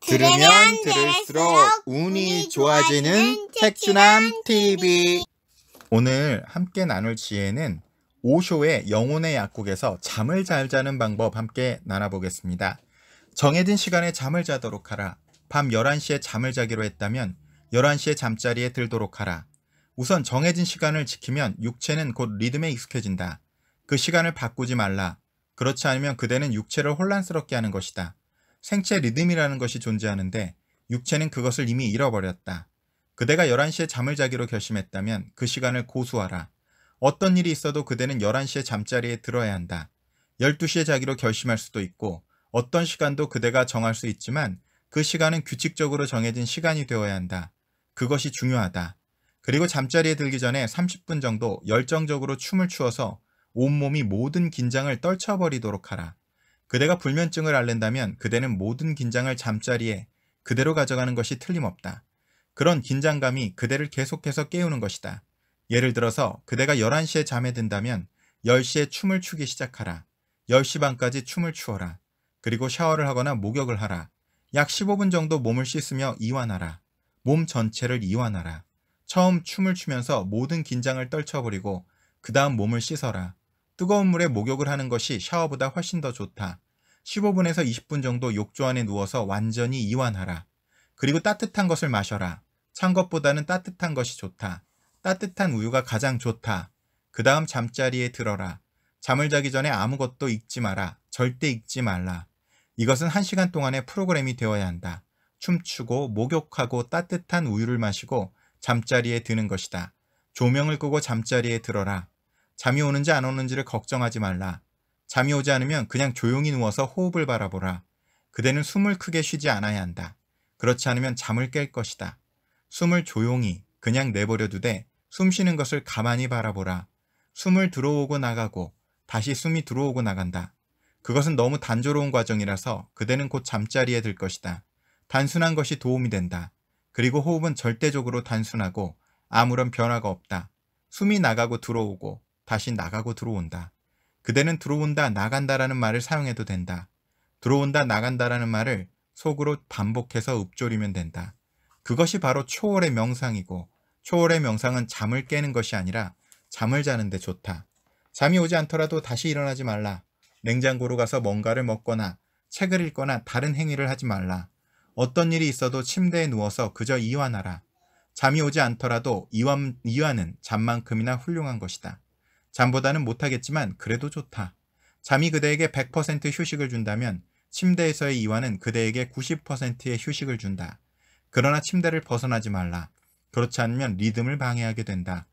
들으면 들을수록 운이 좋아지는 책추함 TV. 오늘 함께 나눌 지혜는 오쇼의 영혼의 약국에서 잠을 잘 자는 방법 함께 나눠보겠습니다. 정해진 시간에 잠을 자도록 하라. 밤 11시에 잠을 자기로 했다면 11시에 잠자리에 들도록 하라. 우선 정해진 시간을 지키면 육체는 곧 리듬에 익숙해진다. 그 시간을 바꾸지 말라. 그렇지 않으면 그대는 육체를 혼란스럽게 하는 것이다. 생체 리듬이라는 것이 존재하는데 육체는 그것을 이미 잃어버렸다. 그대가 11시에 잠을 자기로 결심했다면 그 시간을 고수하라. 어떤 일이 있어도 그대는 11시에 잠자리에 들어야 한다. 12시에 자기로 결심할 수도 있고 어떤 시간도 그대가 정할 수 있지만 그 시간은 규칙적으로 정해진 시간이 되어야 한다. 그것이 중요하다. 그리고 잠자리에 들기 전에 30분 정도 열정적으로 춤을 추어서 온몸이 모든 긴장을 떨쳐버리도록 하라. 그대가 불면증을 앓는다면 그대는 모든 긴장을 잠자리에 그대로 가져가는 것이 틀림없다. 그런 긴장감이 그대를 계속해서 깨우는 것이다. 예를 들어서 그대가 11시에 잠에 든다면 10시에 춤을 추기 시작하라. 10시 반까지 춤을 추어라. 그리고 샤워를 하거나 목욕을 하라. 약 15분 정도 몸을 씻으며 이완하라. 몸 전체를 이완하라. 처음 춤을 추면서 모든 긴장을 떨쳐버리고 그 다음 몸을 씻어라. 뜨거운 물에 목욕을 하는 것이 샤워보다 훨씬 더 좋다. 15분에서 20분 정도 욕조 안에 누워서 완전히 이완하라. 그리고 따뜻한 것을 마셔라. 찬 것보다는 따뜻한 것이 좋다. 따뜻한 우유가 가장 좋다. 그 다음 잠자리에 들어라. 잠을 자기 전에 아무것도 읽지 마라. 절대 읽지 말라. 이것은 한시간 동안의 프로그램이 되어야 한다. 춤추고 목욕하고 따뜻한 우유를 마시고 잠자리에 드는 것이다. 조명을 끄고 잠자리에 들어라. 잠이 오는지 안 오는지를 걱정하지 말라. 잠이 오지 않으면 그냥 조용히 누워서 호흡을 바라보라. 그대는 숨을 크게 쉬지 않아야 한다. 그렇지 않으면 잠을 깰 것이다. 숨을 조용히 그냥 내버려 두되 숨 쉬는 것을 가만히 바라보라. 숨을 들어오고 나가고 다시 숨이 들어오고 나간다. 그것은 너무 단조로운 과정이라서 그대는 곧 잠자리에 들 것이다. 단순한 것이 도움이 된다. 그리고 호흡은 절대적으로 단순하고 아무런 변화가 없다. 숨이 나가고 들어오고 다시 나가고 들어온다. 그대는 들어온다 나간다라는 말을 사용해도 된다. 들어온다 나간다라는 말을 속으로 반복해서 읊조리면 된다. 그것이 바로 초월의 명상이고 초월의 명상은 잠을 깨는 것이 아니라 잠을 자는데 좋다. 잠이 오지 않더라도 다시 일어나지 말라. 냉장고로 가서 뭔가를 먹거나 책을 읽거나 다른 행위를 하지 말라. 어떤 일이 있어도 침대에 누워서 그저 이완하라. 잠이 오지 않더라도 이완, 이완은 잠만큼이나 훌륭한 것이다. 잠보다는 못하겠지만 그래도 좋다. 잠이 그대에게 100% 휴식을 준다면 침대에서의 이완은 그대에게 90%의 휴식을 준다. 그러나 침대를 벗어나지 말라. 그렇지 않으면 리듬을 방해하게 된다.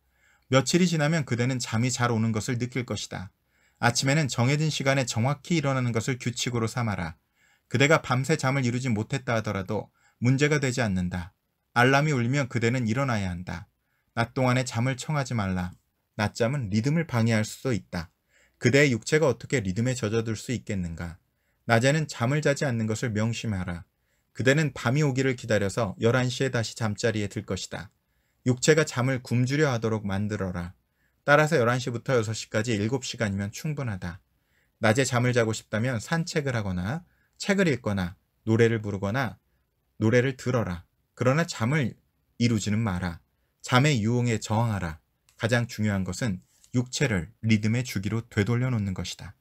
며칠이 지나면 그대는 잠이 잘 오는 것을 느낄 것이다. 아침에는 정해진 시간에 정확히 일어나는 것을 규칙으로 삼아라. 그대가 밤새 잠을 이루지 못했다 하더라도 문제가 되지 않는다. 알람이 울리면 그대는 일어나야 한다. 낮 동안에 잠을 청하지 말라. 낮잠은 리듬을 방해할 수도 있다. 그대의 육체가 어떻게 리듬에 젖어들 수 있겠는가. 낮에는 잠을 자지 않는 것을 명심하라. 그대는 밤이 오기를 기다려서 11시에 다시 잠자리에 들 것이다. 육체가 잠을 굶주려 하도록 만들어라. 따라서 11시부터 6시까지 7시간이면 충분하다. 낮에 잠을 자고 싶다면 산책을 하거나 책을 읽거나 노래를 부르거나 노래를 들어라. 그러나 잠을 이루지는 마라. 잠의 유혹에 저항하라. 가장 중요한 것은 육체를 리듬의 주기로 되돌려 놓는 것이다.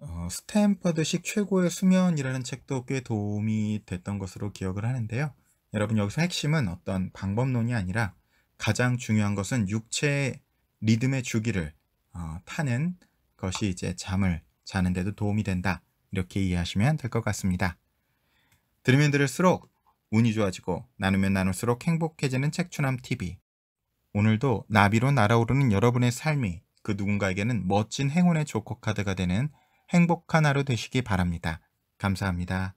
어, 스탠퍼드식 최고의 수면이라는 책도 꽤 도움이 됐던 것으로 기억을 하는데요. 여러분 여기서 핵심은 어떤 방법론이 아니라 가장 중요한 것은 육체의 리듬의 주기를 어, 타는 것이 이제 잠을 자는데도 도움이 된다. 이렇게 이해하시면 될 것 같습니다. 들으면 들을수록 운이 좋아지고 나누면 나눌수록 행복해지는 책추남 TV. 오늘도 나비로 날아오르는 여러분의 삶이 그 누군가에게는 멋진 행운의 조커카드가 되는 행복한 하루 되시기 바랍니다. 감사합니다.